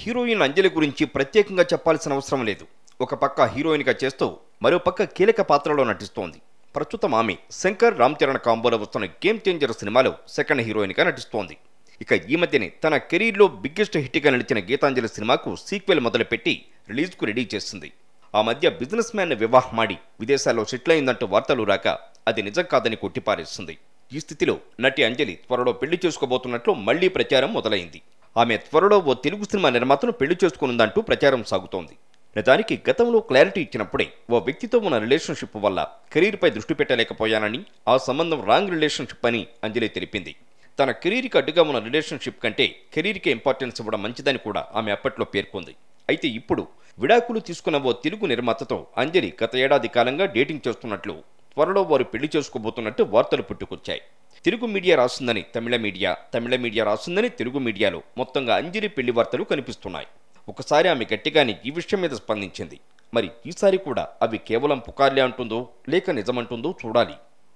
heroine అంజలి గురించి ప్రత్యేకంగా చెప్పాల్సిన అవసరం లేదు ఒక పక్క హీరోయిన్గా చేస్తూ మరో పక్క కీలక పాత్రలో నటిస్తోంది ప్రస్తుతం ఆమె శంకర్ రామ్ చరణ్ కాంబోలో వస్తున్న గేమ్ చేంజర్ సినిమాలో సెకండ్ హీరోయిన్గా నటిస్తోంది ఇక ఈ మధ్యనే తన కెరీర్లో బిగ్గెస్ట్ హిట్గా నిలిచిన గీతాంజలి సినిమాకు సీక్వెల్ మొదలుపెట్టి రిలీజ్కు రెడీ చేసింది ఆ మధ్య బిజినెస్ మ్యాన్ వివాహం విదేశాల్లో సెటిల్ అయిందంటూ వార్తలు రాక అది నిజం కాదని కొట్టిపారేస్తుంది ఈ స్థితిలో నటి అంజలి త్వరలో పెళ్లి చేసుకోబోతున్నట్లు మళ్లీ ప్రచారం మొదలైంది ఆమె త్వరలో ఓ తెలుగు సినిమా నిర్మాతను పెళ్లి చేసుకునుందంటూ ప్రచారం సాగుతోంది నిజానికి గతంలో క్లారిటీ ఇచ్చినప్పుడే ఓ వ్యక్తితో ఉన్న రిలేషన్షిప్ వల్ల కెరీర్పై దృష్టి పెట్టలేకపోయానని ఆ సంబంధం రాంగ్ రిలేషన్షిప్ అని అంజలి తెలిపింది తన కెరీర్కి అడ్డుగా ఉన్న రిలేషన్షిప్ కంటే కెరీర్కి ఇంపార్టెన్స్ ఇవ్వడం మంచిదని కూడా ఆమె అప్పట్లో పేర్కొంది అయితే ఇప్పుడు విడాకులు తీసుకున్న ఓ తెలుగు నిర్మాతతో అంజలి గత ఏడాది కాలంగా డేటింగ్ చేస్తున్నట్లు త్వరలో వారు పెళ్లి చేసుకోబోతున్నట్టు వార్తలు పుట్టుకొచ్చాయి తెలుగు మీడియా రాస్తుందని తమిళ మీడియా తమిళ మీడియా రాస్తుందని తెలుగు మీడియాలో మొత్తంగా అంజలి పెళ్లి వార్తలు కనిపిస్తున్నాయి ఒకసారి ఆమె గట్టిగానే ఈ విషయం మీద స్పందించింది మరి ఈసారి కూడా అవి కేవలం పుకార్లే అంటుందో లేక నిజమంటుందో చూడాలి